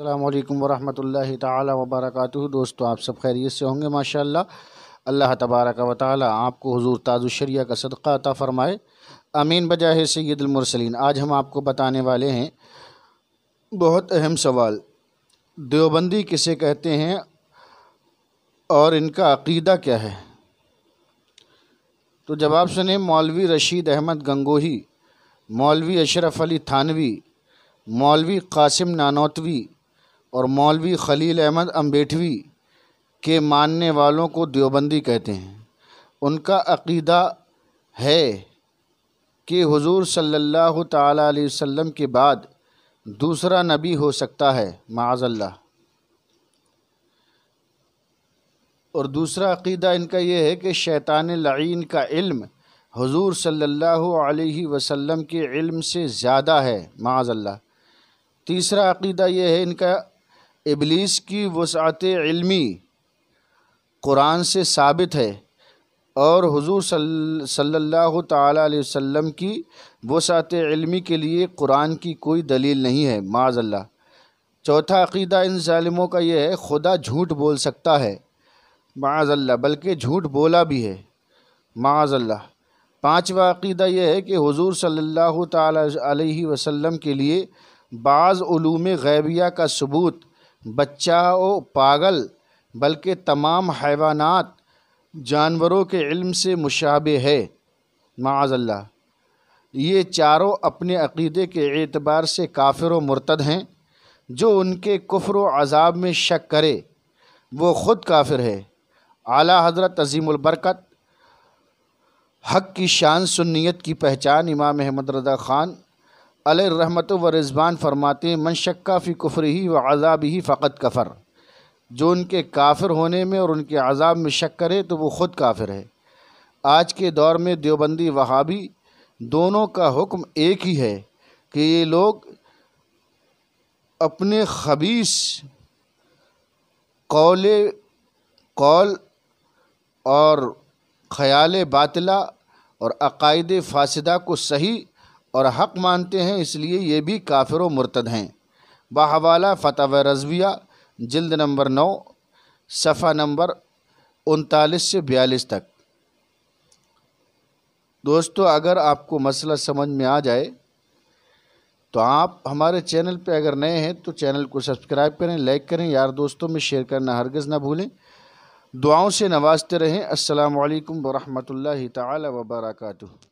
अल्लाम वरम् तबरक दोस्तों आप सब खैरियत से होंगे माशा अल्लाह तबारक व ताली आपको हजूर ताजुशरिया का सदक़ा अता फ़रमाए अमीन बजाह सैदलमरसलिन आज हम आपको बताने वाले हैं बहुत अहम सवाल देवबंदी किसे कहते हैं और इनका अकीदा क्या है तो जवाब सुने मौलवी रशीद अहमद गंगोही मौलवी अशरफ अली थानवी मौलवी कासिम नानौतवी और मौलवी खलील अहमद अम्बेठवी के मानने वालों को देवबंदी कहते हैं उनका अकीदा है कि हुजूर सल्लल्लाहु ताला अलैहि वसल्लम के बाद दूसरा नबी हो सकता है माजल्ला और दूसरा अकीदा इनका यह है कि शैतान लईन का इल्म हुजूर सल्लल्लाहु अलैहि वसल्लम के इल्म से ज़्यादा है माजल्ला तीसरा अकीदा यह है इनका इबलीस की वसात इलमी कुरान से साबित है और हुजूर सल्लल्लाहु ताला अलैहि वसल्लम की वसात इलमी के लिए कुरान की कोई दलील नहीं है माजल्ला चौथा अकीदा इन ालिमों का यह है खुदा झूठ बोल सकता है माजल्ला बल्कि झूठ बोला भी है माजल्ला पाँचवा अकीदा यह है कि हुजूर सल्लल्लाहु ताला अलैहि वसल्लम के लिए बाज़ ूम गैबिया का सबूत बच्चा व पागल बल्कि तमाम हैवानात जानवरों के इल्म से मुशाबे है माजल्ला ये चारों अपने अकीदे के एतबार से काफिर व मुर्तद हैं जो उनके कुफर व अजाब में शक करे वो ख़ुद काफिर है आला हज़रत अज़ीमबरकत हक़ की शान सुन्नीत की पहचान इमाम अहमद रजा ख़ान अलरहमत व रिजबान फरमाते हैं मनशक्का फ़ी कुफर ही व अज़ाब ही फ़कत कफ़र जो उनके काफिर होने में और उनके अज़ाब में शक करे तो वो ख़ुद काफिर है आज के दौर में देवबंदी वहाबी दोनों का हुक्म एक ही है कि ये लोग अपने खबीस कौल कौल और ख़याल बातला और अकायद फ़ासदा को सही और हक़ मानते हैं इसलिए ये भी काफिर मरतद हैं बहवाला फ़तव रजविया जल्द नंबर नौ सफ़ा नंबर उनतालीस से बयालीस तक दोस्तों अगर आपको मसला समझ में आ जाए तो आप हमारे चैनल पे अगर नए हैं तो चैनल को सब्सक्राइब करें लाइक करें यार दोस्तों में शेयर करना हरगज़ ना भूलें दुआओं से नवाजते रहें असलकम वरहमल वर्का